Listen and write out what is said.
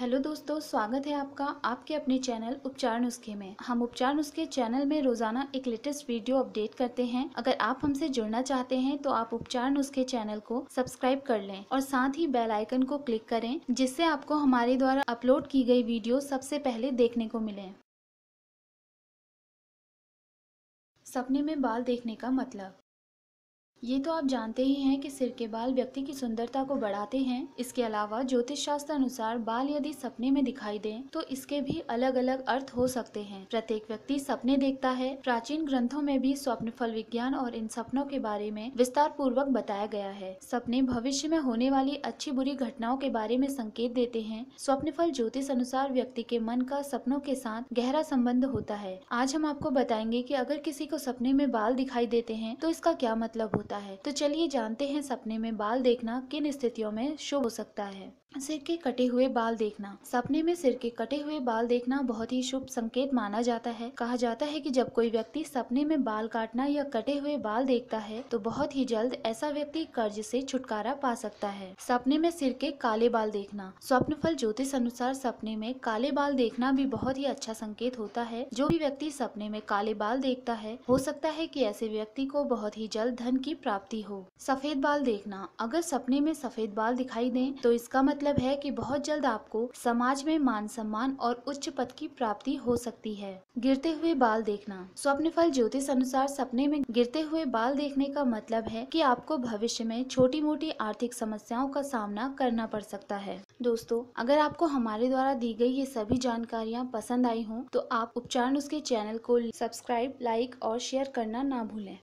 hello दोस्तों स्वागत है आपका आपके अपने चैनल उपचार नुस्खे में हम उपचार नुस्खे चैनल में रोजाना एक लेटेस्ट वीडियो अपडेट करते हैं अगर आप हमसे जुड़ना चाहते हैं तो आप उपचार नुस्खे चैनल को सब्सक्राइब कर लें और साथ ही बेल आइकन को क्लिक करें जिससे आपको हमारे द्वारा अपलोड की गई वीडियो सबसे पहले देखने को मिले सपने में बाल देखने का मतलब ये तो आप जानते ही हैं कि सिर के बाल व्यक्ति की सुंदरता को बढ़ाते हैं इसके अलावा ज्योतिष शास्त्र अनुसार बाल यदि सपने में दिखाई दें तो इसके भी अलग अलग अर्थ हो सकते हैं प्रत्येक व्यक्ति सपने देखता है प्राचीन ग्रंथों में भी स्वप्न फल विज्ञान और इन सपनों के बारे में विस्तार पूर्वक बताया गया है सपने भविष्य में होने वाली अच्छी बुरी घटनाओं के बारे में संकेत देते हैं स्वप्न फल ज्योतिष अनुसार व्यक्ति के मन का सपनों के साथ गहरा संबंध होता है आज हम आपको बताएंगे की अगर किसी को सपने में बाल दिखाई देते हैं तो इसका क्या मतलब होता है सकता है तो चलिए जानते हैं सपने में बाल देखना किन स्थितियों में शुभ हो सकता है सिर के कटे हुए बाल देखना सपने में सिर के कटे हुए बाल देखना बहुत ही शुभ संकेत माना जाता है कहा जाता है कि जब कोई व्यक्ति सपने में बाल काटना या कटे हुए बाल देखता है तो बहुत ही जल्द ऐसा व्यक्ति कर्ज से छुटकारा पा सकता है सपने में सिर के काले बाल देखना स्वप्न फल ज्योतिष अनुसार सपने में काले बाल देखना भी बहुत ही अच्छा संकेत होता है जो भी व्यक्ति सपने में काले बाल देखता है हो सकता है की ऐसे व्यक्ति को बहुत ही जल्द धन की प्राप्ति हो सफेद बाल देखना अगर सपने में सफेद बाल दिखाई दे तो इसका मतलब मतलब है कि बहुत जल्द आपको समाज में मान सम्मान और उच्च पद की प्राप्ति हो सकती है गिरते हुए बाल देखना स्वप्न फल ज्योतिष अनुसार सपने में गिरते हुए बाल देखने का मतलब है कि आपको भविष्य में छोटी मोटी आर्थिक समस्याओं का सामना करना पड़ सकता है दोस्तों अगर आपको हमारे द्वारा दी गई ये सभी जानकारियाँ पसंद आई हो तो आप उपचार उसके चैनल को सब्सक्राइब लाइक और शेयर करना ना भूलें